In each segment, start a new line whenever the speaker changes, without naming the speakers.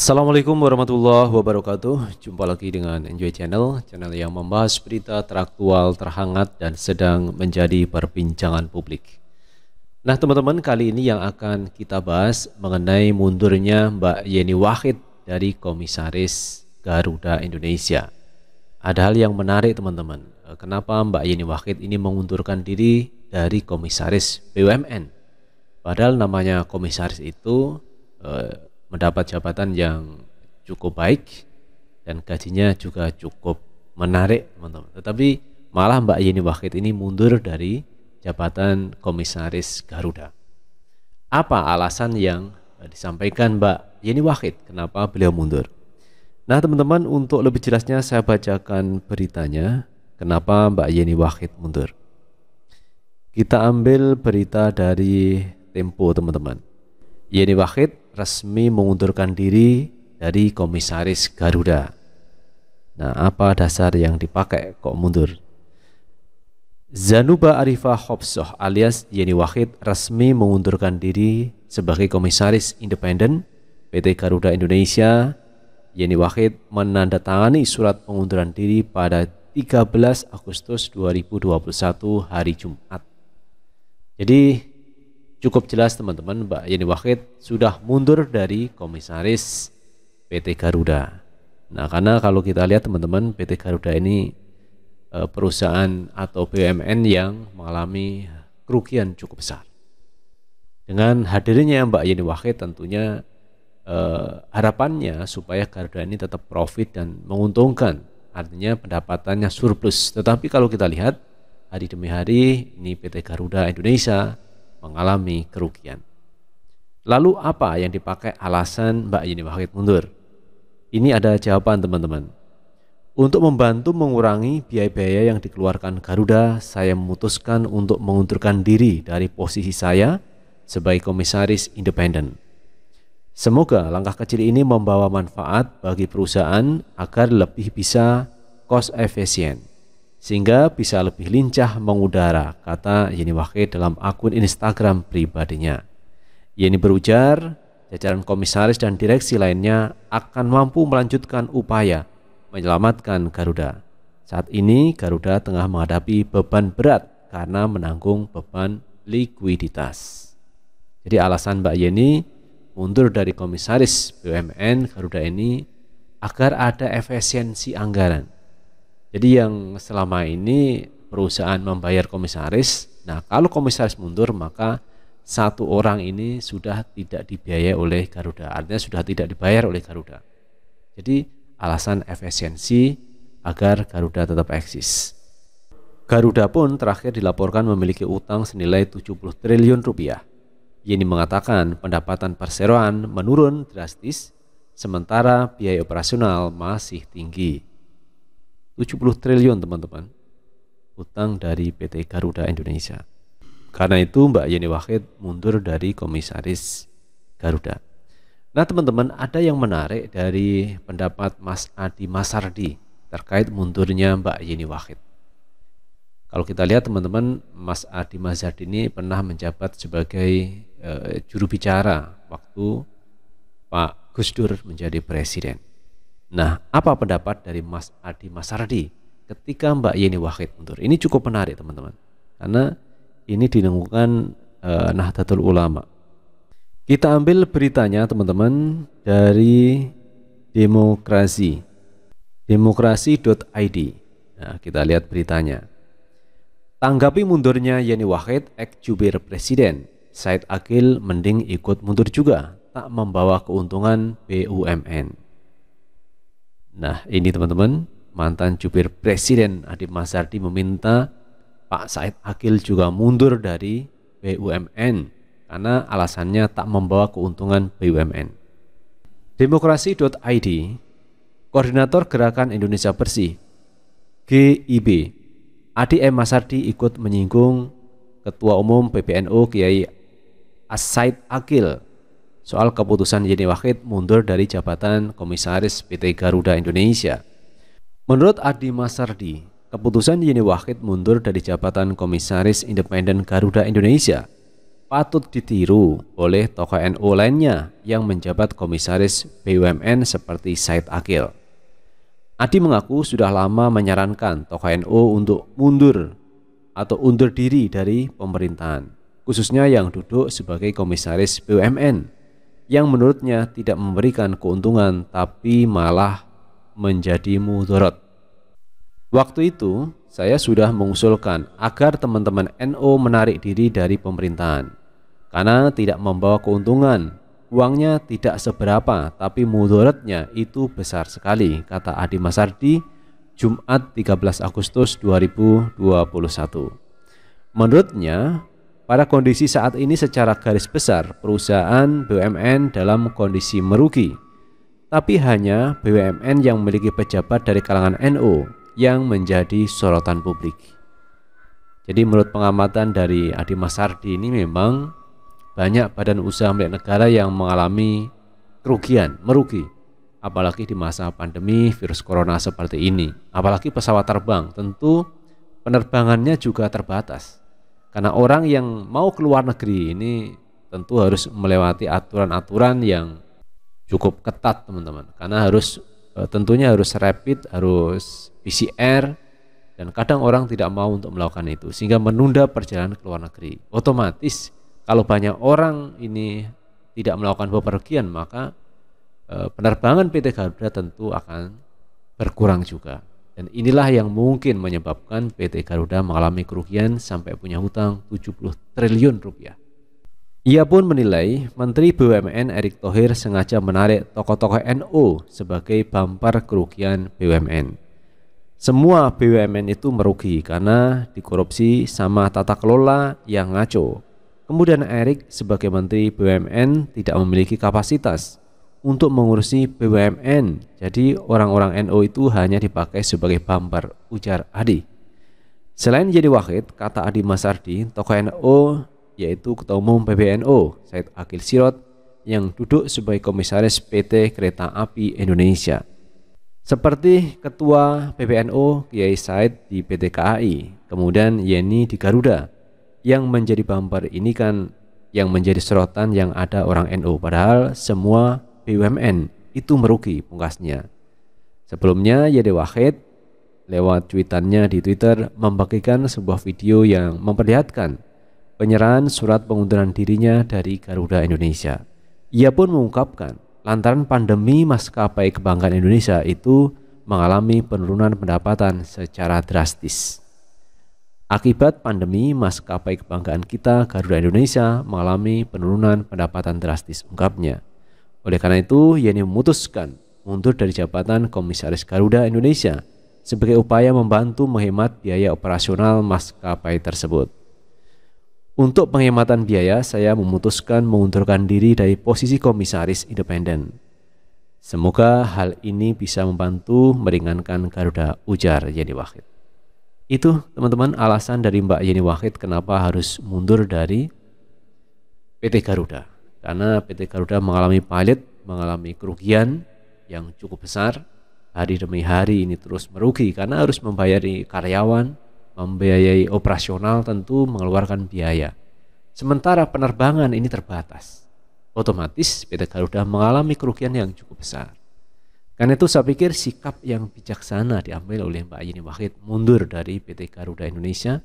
Assalamualaikum warahmatullahi wabarakatuh. Jumpa lagi dengan Enjoy Channel, channel yang membahas berita teraktual, terhangat, dan sedang menjadi perbincangan publik. Nah teman-teman, kali ini yang akan kita bahas mengenai mundurnya Mbak Yeni Wahid dari Komisaris Garuda Indonesia. Ada hal yang menarik teman-teman, eh, kenapa Mbak Yeni Wahid ini mengundurkan diri dari Komisaris BUMN. Padahal namanya Komisaris itu... Eh, mendapat jabatan yang cukup baik dan gajinya juga cukup menarik teman-teman. Tetapi malah Mbak Yeni Wahid ini mundur dari jabatan komisaris Garuda. Apa alasan yang disampaikan Mbak Yeni Wahid kenapa beliau mundur? Nah teman-teman untuk lebih jelasnya saya bacakan beritanya kenapa Mbak Yeni Wahid mundur. Kita ambil berita dari Tempo teman-teman. Yeni Wahid resmi mengundurkan diri dari komisaris Garuda. Nah, apa dasar yang dipakai kok mundur? Zanuba Arifah Hobsoh alias Yeni Wahid resmi mengundurkan diri sebagai komisaris independen PT Garuda Indonesia. Yeni Wahid menandatangani surat pengunduran diri pada 13 Agustus 2021 hari Jumat. Jadi cukup jelas teman-teman Mbak Yeni Wahid sudah mundur dari komisaris PT Garuda. Nah, karena kalau kita lihat teman-teman PT Garuda ini e, perusahaan atau BUMN yang mengalami kerugian cukup besar. Dengan hadirnya Mbak Yeni Wahid tentunya eh, harapannya supaya Garuda ini tetap profit dan menguntungkan. Artinya pendapatannya surplus. Tetapi kalau kita lihat hari demi hari ini PT Garuda Indonesia mengalami kerugian. Lalu apa yang dipakai alasan Mbak Yeni Wahid mundur? Ini ada jawaban teman-teman. Untuk membantu mengurangi biaya-biaya yang dikeluarkan Garuda, saya memutuskan untuk mengundurkan diri dari posisi saya sebagai komisaris independen. Semoga langkah kecil ini membawa manfaat bagi perusahaan agar lebih bisa cost efficient sehingga bisa lebih lincah mengudara, kata Yeni Wahid dalam akun Instagram pribadinya. Yeni berujar, jajaran komisaris dan direksi lainnya akan mampu melanjutkan upaya menyelamatkan Garuda. Saat ini Garuda tengah menghadapi beban berat karena menanggung beban likuiditas. Jadi alasan Mbak Yeni mundur dari komisaris BUMN Garuda ini agar ada efisiensi anggaran jadi yang selama ini perusahaan membayar komisaris, nah kalau komisaris mundur maka satu orang ini sudah tidak dibiayai oleh Garuda, artinya sudah tidak dibayar oleh Garuda. Jadi alasan efisiensi agar Garuda tetap eksis. Garuda pun terakhir dilaporkan memiliki utang senilai 70 triliun rupiah. Yeni mengatakan pendapatan perseroan menurun drastis, sementara biaya operasional masih tinggi. 70 triliun teman-teman utang dari PT Garuda Indonesia. Karena itu Mbak Yeni Wahid mundur dari komisaris Garuda. Nah teman-teman ada yang menarik dari pendapat Mas Adi Masardi terkait mundurnya Mbak Yeni Wahid. Kalau kita lihat teman-teman Mas Adi Masardi ini pernah menjabat sebagai e, eh, juru bicara waktu Pak Gus Dur menjadi presiden. Nah, apa pendapat dari Mas Adi Masardi ketika Mbak Yeni Wahid mundur? Ini cukup menarik teman-teman, karena ini dinemukan uh, eh, Nahdlatul Ulama. Kita ambil beritanya teman-teman dari demokrasi demokrasi.id. Nah, kita lihat beritanya. Tanggapi mundurnya Yeni Wahid, ex jubir presiden. Said Akil mending ikut mundur juga, tak membawa keuntungan BUMN. Nah ini teman-teman mantan jubir presiden Adi Masardi meminta Pak Said Akil juga mundur dari BUMN karena alasannya tak membawa keuntungan BUMN. Demokrasi.id Koordinator Gerakan Indonesia Bersih GIB Adi M. Masardi ikut menyinggung Ketua Umum PBNU Kiai Asaid Akil soal keputusan Yeni Wahid mundur dari jabatan Komisaris PT Garuda Indonesia. Menurut Adi Masardi, keputusan Yeni Wahid mundur dari jabatan Komisaris Independen Garuda Indonesia patut ditiru oleh tokoh NU lainnya yang menjabat komisaris BUMN seperti Said Akil. Adi mengaku sudah lama menyarankan tokoh NU untuk mundur atau undur diri dari pemerintahan, khususnya yang duduk sebagai komisaris BUMN yang menurutnya tidak memberikan keuntungan tapi malah menjadi mudorot. Waktu itu saya sudah mengusulkan agar teman-teman NO menarik diri dari pemerintahan karena tidak membawa keuntungan. Uangnya tidak seberapa tapi mudaratnya itu besar sekali kata Adi Masardi Jumat 13 Agustus 2021. Menurutnya pada kondisi saat ini secara garis besar perusahaan BUMN dalam kondisi merugi. Tapi hanya BUMN yang memiliki pejabat dari kalangan NU yang menjadi sorotan publik. Jadi menurut pengamatan dari Adi Masardi ini memang banyak badan usaha milik negara yang mengalami kerugian, merugi. Apalagi di masa pandemi virus corona seperti ini. Apalagi pesawat terbang, tentu penerbangannya juga terbatas karena orang yang mau keluar negeri ini tentu harus melewati aturan-aturan yang cukup ketat teman-teman. Karena harus eh, tentunya harus rapid, harus PCR dan kadang orang tidak mau untuk melakukan itu sehingga menunda perjalanan ke luar negeri. Otomatis kalau banyak orang ini tidak melakukan bepergian maka eh, penerbangan PT Garuda tentu akan berkurang juga. Dan inilah yang mungkin menyebabkan PT Garuda mengalami kerugian sampai punya hutang 70 triliun rupiah. Ia pun menilai Menteri BUMN Erick Thohir sengaja menarik tokoh-tokoh NU sebagai bumper kerugian BUMN. Semua BUMN itu merugi karena dikorupsi sama tata kelola yang ngaco. Kemudian Erick sebagai Menteri BUMN tidak memiliki kapasitas untuk mengurusi BUMN. Jadi orang-orang NO itu hanya dipakai sebagai bumper, ujar Adi. Selain jadi wakil, kata Adi Masardi, tokoh NO yaitu Ketua Umum PBNO Said Akil Sirot yang duduk sebagai komisaris PT Kereta Api Indonesia. Seperti Ketua PBNO Kiai Said di PT KAI, kemudian Yeni di Garuda. Yang menjadi bumper ini kan yang menjadi sorotan yang ada orang NO, padahal semua BUMN itu merugi pungkasnya. Sebelumnya Yede Wahid lewat cuitannya di Twitter membagikan sebuah video yang memperlihatkan penyerahan surat pengunduran dirinya dari Garuda Indonesia. Ia pun mengungkapkan lantaran pandemi maskapai kebanggaan Indonesia itu mengalami penurunan pendapatan secara drastis. Akibat pandemi, maskapai kebanggaan kita Garuda Indonesia mengalami penurunan pendapatan drastis ungkapnya. Oleh karena itu, Yeni memutuskan mundur dari jabatan Komisaris Garuda Indonesia sebagai upaya membantu menghemat biaya operasional maskapai tersebut. Untuk penghematan biaya, saya memutuskan mengundurkan diri dari posisi komisaris independen. Semoga hal ini bisa membantu meringankan Garuda ujar Yeni Wahid. Itu teman-teman alasan dari Mbak Yeni Wahid kenapa harus mundur dari PT Garuda karena PT Garuda mengalami pilot, mengalami kerugian yang cukup besar. Hari demi hari ini terus merugi karena harus membayar karyawan, membiayai operasional tentu mengeluarkan biaya. Sementara penerbangan ini terbatas. Otomatis PT Garuda mengalami kerugian yang cukup besar. Karena itu saya pikir sikap yang bijaksana diambil oleh Mbak Yeni Wahid mundur dari PT Garuda Indonesia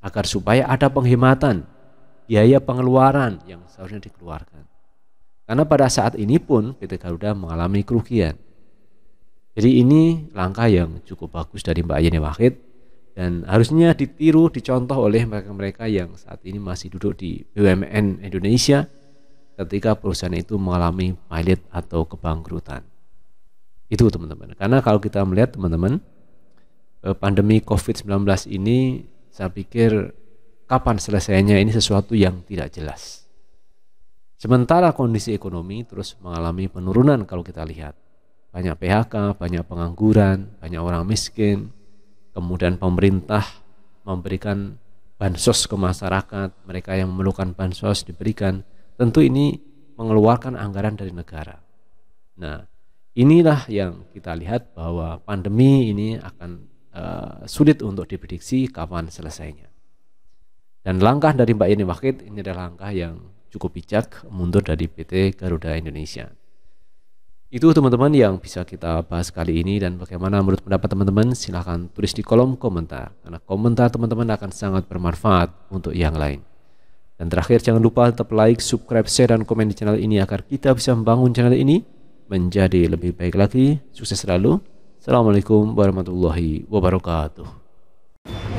agar supaya ada penghematan biaya pengeluaran yang seharusnya dikeluarkan. Karena pada saat ini pun PT Garuda mengalami kerugian. Jadi ini langkah yang cukup bagus dari Mbak Yeni Wahid dan harusnya ditiru, dicontoh oleh mereka-mereka yang saat ini masih duduk di BUMN Indonesia ketika perusahaan itu mengalami pilot atau kebangkrutan. Itu teman-teman. Karena kalau kita melihat teman-teman eh, pandemi COVID-19 ini saya pikir kapan selesainya ini sesuatu yang tidak jelas. Sementara kondisi ekonomi terus mengalami penurunan kalau kita lihat. Banyak PHK, banyak pengangguran, banyak orang miskin. Kemudian pemerintah memberikan bansos ke masyarakat, mereka yang memerlukan bansos diberikan. Tentu ini mengeluarkan anggaran dari negara. Nah, inilah yang kita lihat bahwa pandemi ini akan uh, sulit untuk diprediksi kapan selesainya. Dan langkah dari Mbak Yeni Wahid ini adalah langkah yang cukup bijak mundur dari PT Garuda Indonesia. Itu teman-teman yang bisa kita bahas kali ini dan bagaimana menurut pendapat teman-teman silahkan tulis di kolom komentar karena komentar teman-teman akan sangat bermanfaat untuk yang lain. Dan terakhir jangan lupa tetap like, subscribe, share, dan komen di channel ini agar kita bisa membangun channel ini menjadi lebih baik lagi. Sukses selalu. Assalamualaikum warahmatullahi wabarakatuh.